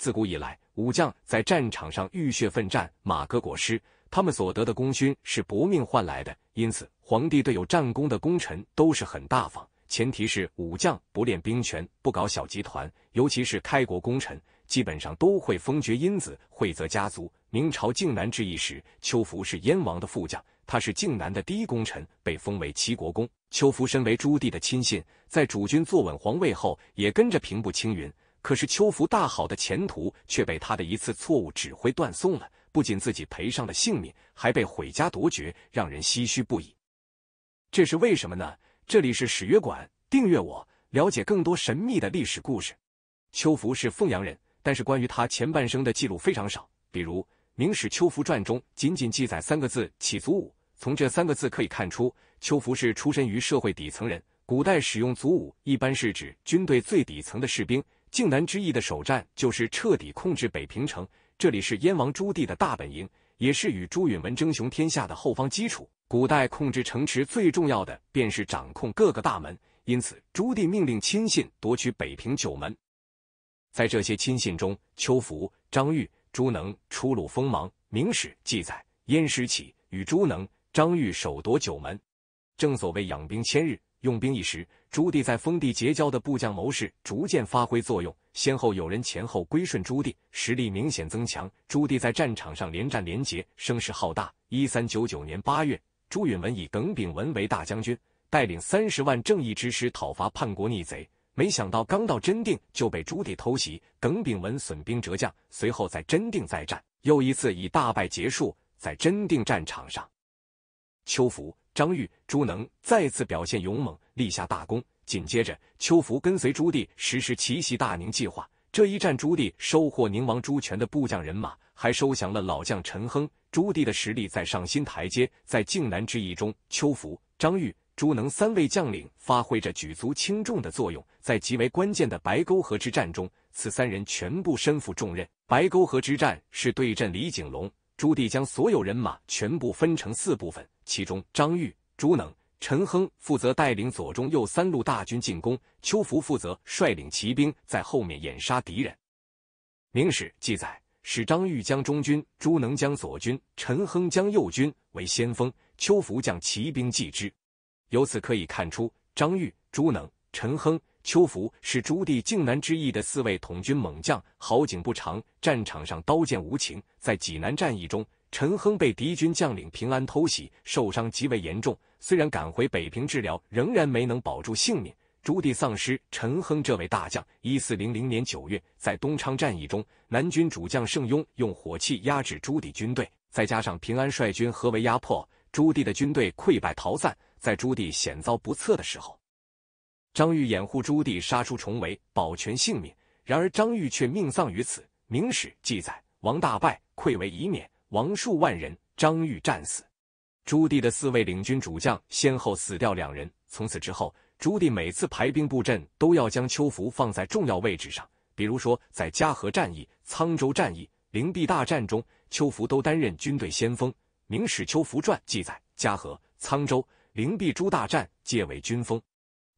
自古以来，武将在战场上浴血奋战，马革裹尸，他们所得的功勋是搏命换来的。因此，皇帝对有战功的功臣都是很大方，前提是武将不练兵权，不搞小集团。尤其是开国功臣，基本上都会封爵因子，惠泽家族。明朝靖难之役时，邱福是燕王的副将，他是靖难的第一功臣，被封为齐国公。邱福身为朱棣的亲信，在主君坐稳皇位后，也跟着平步青云。可是秋福大好的前途却被他的一次错误指挥断送了，不仅自己赔上了性命，还被毁家夺绝，让人唏嘘不已。这是为什么呢？这里是史约馆，订阅我，了解更多神秘的历史故事。秋福是凤阳人，但是关于他前半生的记录非常少，比如《明史秋福传》中仅仅记载三个字“起祖武。从这三个字可以看出，秋福是出身于社会底层人。古代使用“卒伍”一般是指军队最底层的士兵。靖难之役的首战就是彻底控制北平城，这里是燕王朱棣的大本营，也是与朱允文争雄天下的后方基础。古代控制城池最重要的便是掌控各个大门，因此朱棣命令亲信夺取北平九门。在这些亲信中，邱福、张玉、朱能初露锋芒。明史记载，燕师起，与朱能、张玉首夺九门。正所谓养兵千日。用兵一时，朱棣在封地结交的部将谋士逐渐发挥作用，先后有人前后归顺朱棣，实力明显增强。朱棣在战场上连战连捷，声势浩大。一三九九年八月，朱允文以耿炳文为大将军，带领三十万正义之师讨伐叛国逆贼。没想到刚到真定就被朱棣偷袭，耿炳文损兵折将。随后在真定再战，又一次以大败结束。在真定战场上，邱福。张玉、朱能再次表现勇猛，立下大功。紧接着，邱福跟随朱棣实施奇袭大宁计划。这一战，朱棣收获宁王朱权的部将人马，还收降了老将陈亨。朱棣的实力在上新台阶。在靖难之役中，邱福、张玉、朱能三位将领发挥着举足轻重的作用。在极为关键的白沟河之战中，此三人全部身负重任。白沟河之战是对阵李景隆，朱棣将所有人马全部分成四部分。其中，张玉、朱能、陈亨负责带领左、中、右三路大军进攻，邱福负责率领骑兵在后面掩杀敌人。《明史》记载，使张玉将中军，朱能将左军，陈亨将右军为先锋，邱福将骑兵继之。由此可以看出，张玉、朱能、陈亨、邱福是朱棣靖南之役的四位统军猛将。好景不长，战场上刀剑无情，在济南战役中。陈亨被敌军将领平安偷袭，受伤极为严重。虽然赶回北平治疗，仍然没能保住性命。朱棣丧失陈亨这位大将。一四零零年九月，在东昌战役中，南军主将盛庸用火器压制朱棣军队，再加上平安率军合围压迫，朱棣的军队溃败逃散。在朱棣险遭不测的时候，张玉掩护朱棣杀出重围，保全性命。然而张玉却命丧于此。《明史》记载：王大败，溃为以免。亡数万人，张玉战死。朱棣的四位领军主将先后死掉两人。从此之后，朱棣每次排兵布阵都要将丘福放在重要位置上，比如说在嘉禾战役、沧州战役、灵璧大战中，丘福都担任军队先锋。《明史·邱福传》记载：嘉禾、沧州、灵璧诸大战，皆为军锋。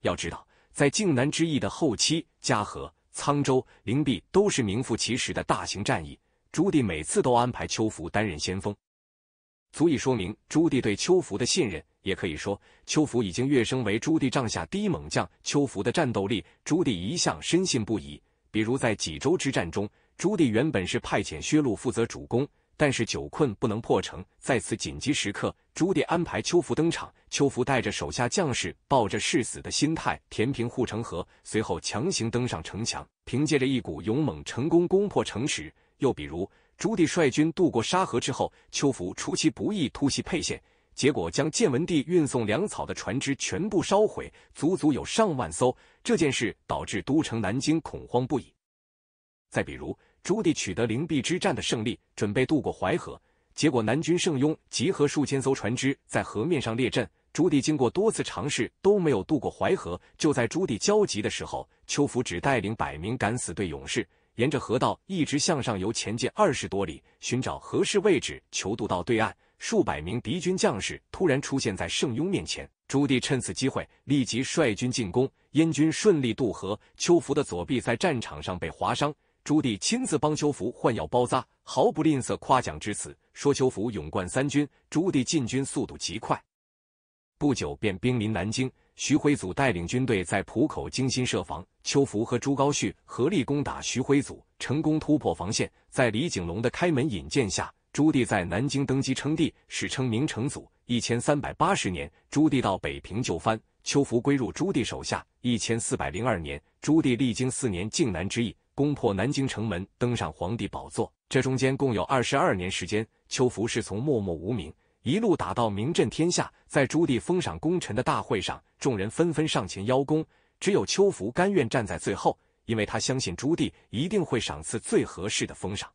要知道，在靖难之役的后期，嘉禾、沧州、灵璧都是名副其实的大型战役。朱棣每次都安排邱福担任先锋，足以说明朱棣对邱福的信任。也可以说，邱福已经跃升为朱棣帐下第一猛将。邱福的战斗力，朱棣一向深信不疑。比如在济州之战中，朱棣原本是派遣薛禄负责主攻，但是久困不能破城。在此紧急时刻，朱棣安排邱福登场。邱福带着手下将士，抱着誓死的心态填平护城河，随后强行登上城墙，凭借着一股勇猛，成功攻破城池。又比如，朱棣率军渡过沙河之后，丘福出其不意突袭沛县，结果将建文帝运送粮草的船只全部烧毁，足足有上万艘。这件事导致都城南京恐慌不已。再比如，朱棣取得灵璧之战的胜利，准备渡过淮河，结果南军盛拥集合数千艘船只在河面上列阵，朱棣经过多次尝试都没有渡过淮河。就在朱棣焦急的时候，邱福只带领百名敢死队勇士。沿着河道一直向上游前进二十多里，寻找合适位置求渡到对岸。数百名敌军将士突然出现在圣雍面前，朱棣趁此机会立即率军进攻。燕军顺利渡河，邱福的左臂在战场上被划伤，朱棣亲自帮邱福换药包扎，毫不吝啬夸奖之词，说邱福勇冠三军。朱棣进军速度极快，不久便兵临南京。徐辉祖带领军队在浦口精心设防，邱福和朱高煦合力攻打徐辉祖，成功突破防线。在李景隆的开门引荐下，朱棣在南京登基称帝，史称明成祖。一千三百八十年，朱棣到北平就藩，邱福归入朱棣手下。一千四百零二年，朱棣历经四年靖难之役，攻破南京城门，登上皇帝宝座。这中间共有二十二年时间，邱福是从默默无名。一路打到名震天下，在朱棣封赏功臣的大会上，众人纷纷上前邀功，只有邱福甘愿站在最后，因为他相信朱棣一定会赏赐最合适的封赏。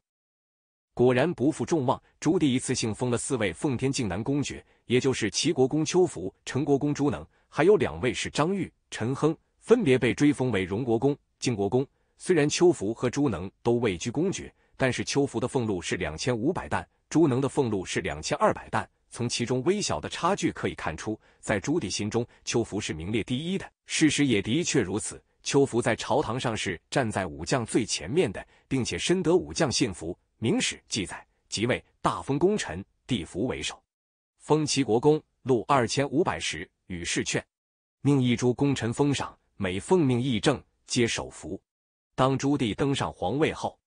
果然不负众望，朱棣一次性封了四位奉天靖南公爵，也就是齐国公邱福、陈国公朱能，还有两位是张玉、陈亨，分别被追封为荣国公、晋国公。虽然邱福和朱能都位居公爵，但是邱福的俸禄是两千五百担，朱能的俸禄是两千二百担。从其中微小的差距可以看出，在朱棣心中，邱福是名列第一的。事实也的确如此，邱福在朝堂上是站在武将最前面的，并且深得武将信服。《明史》记载，即位，大封功臣，地福为首，封齐国公，禄二千五百石，与世劝，命一诸功臣封赏，每奉命议政，皆首服。当朱棣登上皇位后。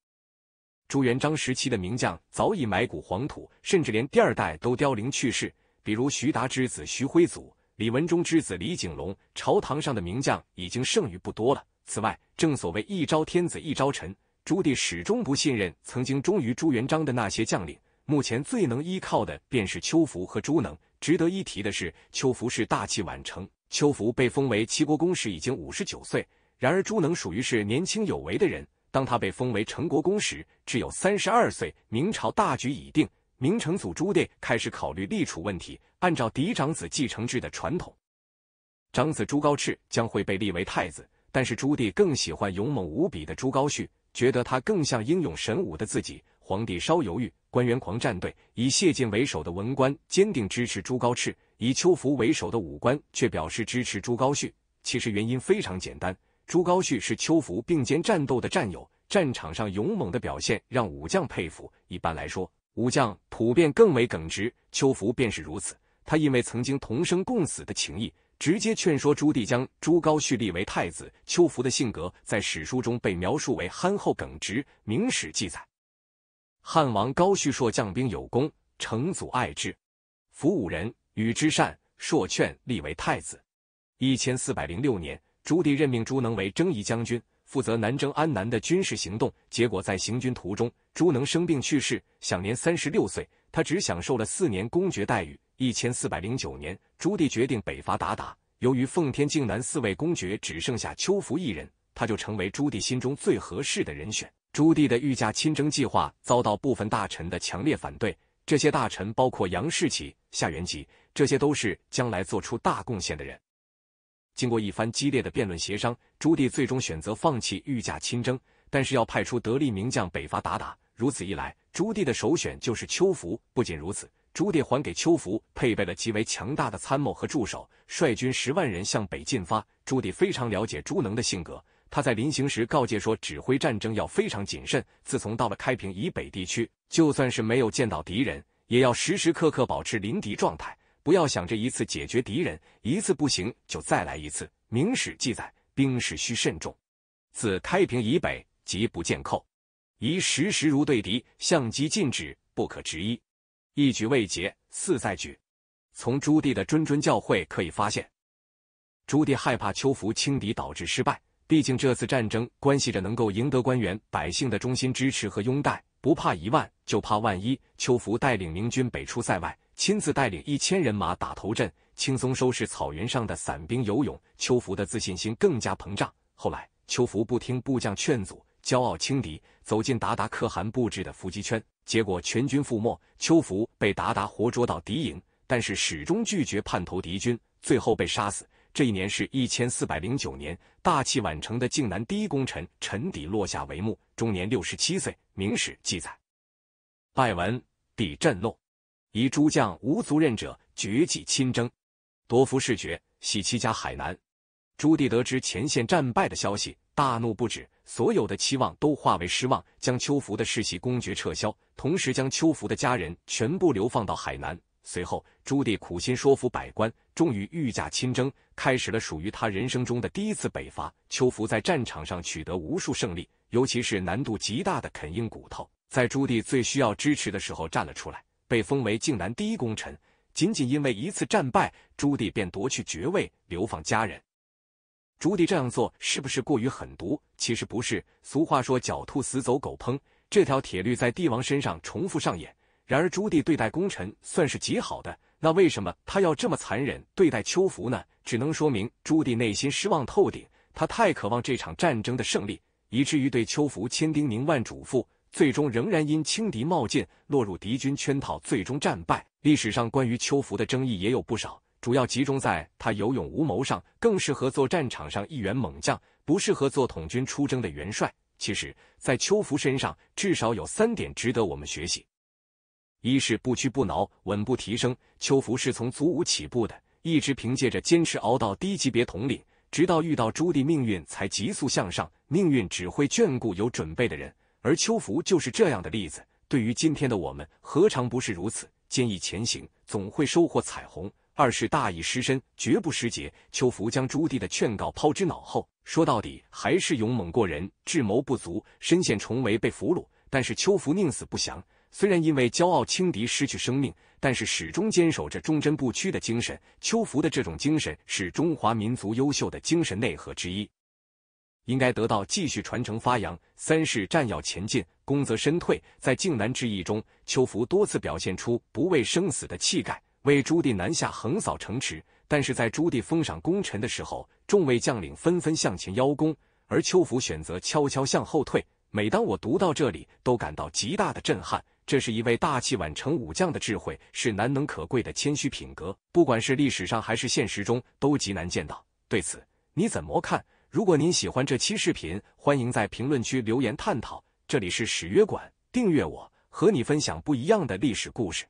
朱元璋时期的名将早已埋骨黄土，甚至连第二代都凋零去世，比如徐达之子徐辉祖、李文忠之子李景龙。朝堂上的名将已经剩余不多了。此外，正所谓一朝天子一朝臣，朱棣始终不信任曾经忠于朱元璋的那些将领。目前最能依靠的便是邱福和朱能。值得一提的是，邱福是大器晚成，邱福被封为齐国公时已经五十九岁。然而朱能属于是年轻有为的人。当他被封为成国公时，只有三十二岁。明朝大局已定，明成祖朱棣开始考虑立储问题。按照嫡长子继承制的传统，长子朱高炽将会被立为太子。但是朱棣更喜欢勇猛无比的朱高煦，觉得他更像英勇神武的自己。皇帝稍犹豫，官员狂战队。以谢晋为首的文官坚定支持朱高炽，以邱福为首的武官却表示支持朱高煦。其实原因非常简单。朱高煦是邱福并肩战斗的战友，战场上勇猛的表现让武将佩服。一般来说，武将普遍更为耿直，邱福便是如此。他因为曾经同生共死的情谊，直接劝说朱棣将朱高煦立为太子。邱福的性格在史书中被描述为憨厚耿直。明史记载，汉王高煦硕将兵有功，成祖爱之，服五人，与之善，硕劝立为太子。一千四百零六年。朱棣任命朱能为征夷将军，负责南征安南的军事行动。结果在行军途中，朱能生病去世，享年三十六岁。他只享受了四年公爵待遇。一千四百零九年，朱棣决定北伐鞑靼。由于奉天靖南四位公爵只剩下邱福一人，他就成为朱棣心中最合适的人选。朱棣的御驾亲征计划遭到部分大臣的强烈反对，这些大臣包括杨士奇、夏原吉，这些都是将来做出大贡献的人。经过一番激烈的辩论协商，朱棣最终选择放弃御驾亲征，但是要派出得力名将北伐打打。如此一来，朱棣的首选就是邱福。不仅如此，朱棣还给邱福配备了极为强大的参谋和助手，率军十万人向北进发。朱棣非常了解朱能的性格，他在临行时告诫说，指挥战争要非常谨慎。自从到了开平以北地区，就算是没有见到敌人，也要时时刻刻保持临敌状态。不要想着一次解决敌人，一次不行就再来一次。明史记载，兵士需慎重。自开平以北，即不见寇，宜时时如对敌，相机禁止，不可执一。一举未捷，四再举。从朱棣的谆谆教诲可以发现，朱棣害怕邱福轻敌导致失败。毕竟这次战争关系着能够赢得官员、百姓的衷心支持和拥戴。不怕一万，就怕万一。邱福带领明军北出塞外。亲自带领一千人马打头阵，轻松收拾草原上的散兵游勇。邱福的自信心更加膨胀。后来，邱福不听部将劝阻，骄傲轻敌，走进鞑靼可汗布置的伏击圈，结果全军覆没。邱福被达达活捉到敌营，但是始终拒绝叛投敌军，最后被杀死。这一年是一千四百零九年。大器晚成的靖南第一功臣陈迪落下帷幕，终年六十七岁。明史记载，拜文帝震怒。以诸将无足任者，绝迹亲征，夺服视爵，徙其家海南。朱棣得知前线战败的消息，大怒不止，所有的期望都化为失望，将邱福的世袭公爵撤销，同时将邱福的家人全部流放到海南。随后，朱棣苦心说服百官，终于御驾亲征，开始了属于他人生中的第一次北伐。邱福在战场上取得无数胜利，尤其是难度极大的啃硬骨头，在朱棣最需要支持的时候站了出来。被封为靖南第一功臣，仅仅因为一次战败，朱棣便夺去爵位，流放家人。朱棣这样做是不是过于狠毒？其实不是。俗话说狡兔死，走狗烹，这条铁律在帝王身上重复上演。然而朱棣对待功臣算是极好的，那为什么他要这么残忍对待邱福呢？只能说明朱棣内心失望透顶，他太渴望这场战争的胜利，以至于对邱福千叮咛万嘱咐。最终仍然因轻敌冒进，落入敌军圈套，最终战败。历史上关于邱福的争议也有不少，主要集中在他有勇无谋上，更适合做战场上一员猛将，不适合做统军出征的元帅。其实，在邱福身上至少有三点值得我们学习：一是不屈不挠，稳步提升。邱福是从卒伍起步的，一直凭借着坚持熬到低级别统领，直到遇到朱棣，命运才急速向上。命运只会眷顾有准备的人。而秋福就是这样的例子，对于今天的我们，何尝不是如此？坚毅前行，总会收获彩虹。二是大义失身，绝不失节。秋福将朱棣的劝告抛之脑后，说到底还是勇猛过人，智谋不足，身陷重围被俘虏。但是秋福宁死不降，虽然因为骄傲轻敌失去生命，但是始终坚守着忠贞不屈的精神。秋福的这种精神是中华民族优秀的精神内核之一。应该得到继续传承发扬。三是战要前进，功则身退。在靖难之役中，邱福多次表现出不畏生死的气概，为朱棣南下横扫城池。但是在朱棣封赏功臣的时候，众位将领纷纷向前邀功，而邱福选择悄悄向后退。每当我读到这里，都感到极大的震撼。这是一位大器晚成武将的智慧，是难能可贵的谦虚品格。不管是历史上还是现实中，都极难见到。对此，你怎么看？如果您喜欢这期视频，欢迎在评论区留言探讨。这里是史约馆，订阅我，和你分享不一样的历史故事。